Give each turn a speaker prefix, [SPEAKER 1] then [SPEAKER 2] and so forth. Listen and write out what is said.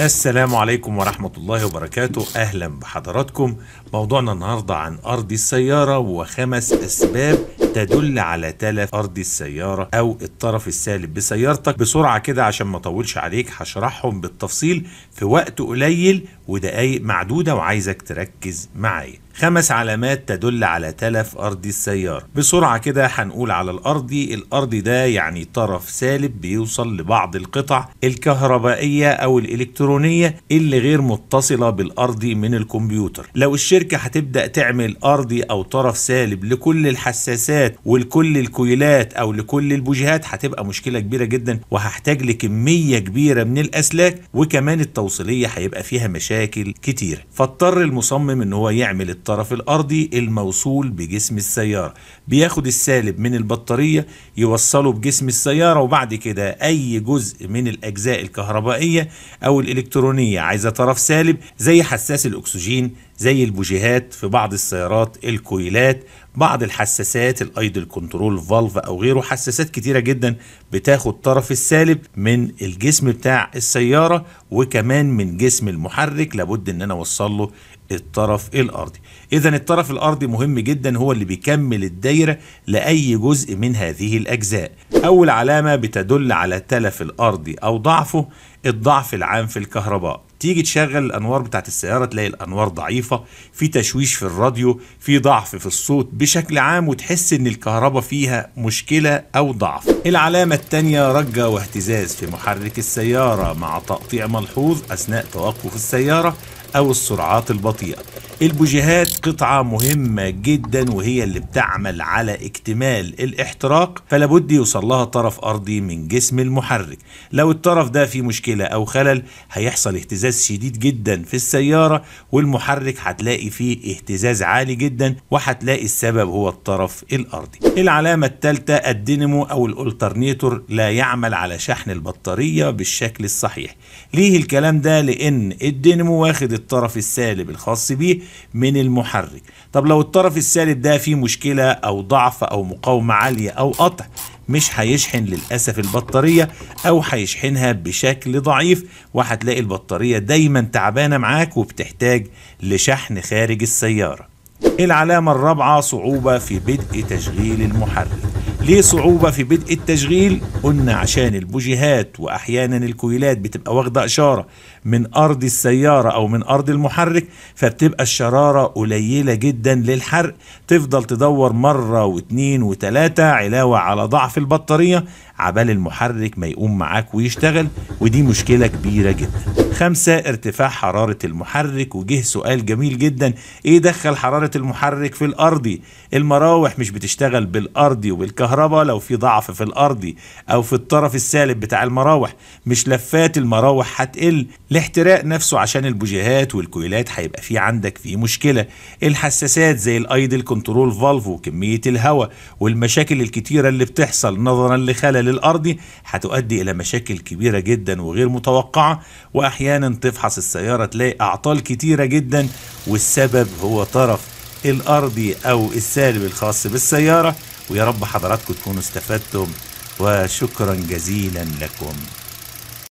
[SPEAKER 1] السلام عليكم ورحمة الله وبركاته أهلا بحضراتكم موضوعنا النهاردة عن أرض السيارة وخمس أسباب تدل على تلف أرض السيارة أو الطرف السالب بسيارتك بسرعة كده عشان ما أطولش عليك هشرحهم بالتفصيل في وقت قليل ودقايق معدودة وعايزك تركز معايا خمس علامات تدل على تلف أرضي السيارة بسرعة كده هنقول على الأرضي الأرضي ده يعني طرف سالب بيوصل لبعض القطع الكهربائية أو الإلكترونية اللي غير متصلة بالأرضي من الكمبيوتر لو الشركة هتبدأ تعمل أرضي أو طرف سالب لكل الحساسات ولكل الكويلات أو لكل البوجيهات هتبقى مشكلة كبيرة جدا وهحتاج لكمية كبيرة من الأسلاك وكمان التوصيلية هيبقى فيها مشاكل كتير فاضطر المصمم إن هو يعمل الطرف الأرضي الموصول بجسم السيارة بياخد السالب من البطارية يوصله بجسم السيارة وبعد كده أي جزء من الأجزاء الكهربائية أو الإلكترونية عايزة طرف سالب زي حساس الأكسجين زي البوجيهات في بعض السيارات الكويلات بعض الحساسات الايدل كنترول فالف او غيره حساسات كتيره جدا بتاخد طرف السالب من الجسم بتاع السياره وكمان من جسم المحرك لابد ان انا اوصل له الطرف الارضي اذا الطرف الارضي مهم جدا هو اللي بيكمل الدايره لاي جزء من هذه الاجزاء اول علامه بتدل على تلف الارضي او ضعفه الضعف العام في الكهرباء تيجي تشغل الانوار بتاعت السياره تلاقي الانوار ضعيفه في تشويش في الراديو في ضعف في الصوت بشكل عام وتحس ان الكهرباء فيها مشكله او ضعف العلامه الثانيه رجه واهتزاز في محرك السياره مع تقطيع ملحوظ اثناء توقف السياره أو السرعات البطيئة البوجيهات قطعة مهمة جدا وهي اللي بتعمل على اكتمال الاحتراق فلابد يوصل لها طرف أرضي من جسم المحرك لو الطرف ده فيه مشكلة أو خلل هيحصل اهتزاز شديد جدا في السيارة والمحرك هتلاقي فيه اهتزاز عالي جدا وهتلاقي السبب هو الطرف الأرضي العلامة الثالثة الدينامو أو الألترنيتور لا يعمل على شحن البطارية بالشكل الصحيح ليه الكلام ده لأن الدينامو واخد الطرف السالب الخاص به من المحرك طب لو الطرف السالب ده فيه مشكلة أو ضعف أو مقاومة عالية أو قطع مش هيشحن للأسف البطارية أو هيشحنها بشكل ضعيف وهتلاقي البطارية دايما تعبانة معاك وبتحتاج لشحن خارج السيارة العلامة الرابعة صعوبة في بدء تشغيل المحرك ليه صعوبة في بدء التشغيل؟ قلنا عشان البوجيهات وأحيانا الكويلات بتبقى واخدة إشارة من أرض السيارة أو من أرض المحرك فبتبقى الشرارة قليلة جدا للحرق تفضل تدور مرة واتنين وتلاتة علاوة على ضعف البطارية عبال المحرك ما يقوم معاك ويشتغل ودي مشكلة كبيرة جدا خمسة ارتفاع حرارة المحرك وجه سؤال جميل جدا ايه دخل حرارة المحرك في الأرضي المراوح مش بتشتغل بالأرضي وبالكهرباء الكهرباء لو في ضعف في الارضي او في الطرف السالب بتاع المراوح مش لفات المراوح هتقل الاحتراق نفسه عشان البوجيهات والكويلات هيبقى في عندك في مشكله الحساسات زي الايدل كنترول فالف وكميه الهواء والمشاكل الكتيره اللي بتحصل نظرا لخلل الارضي هتؤدي الى مشاكل كبيره جدا وغير متوقعه واحيانا تفحص السياره تلاقي اعطال كتيره جدا والسبب هو طرف الأرضي أو السالب الخاص بالسيارة ويا رب حضراتكم تكونوا استفدتم وشكرا جزيلا لكم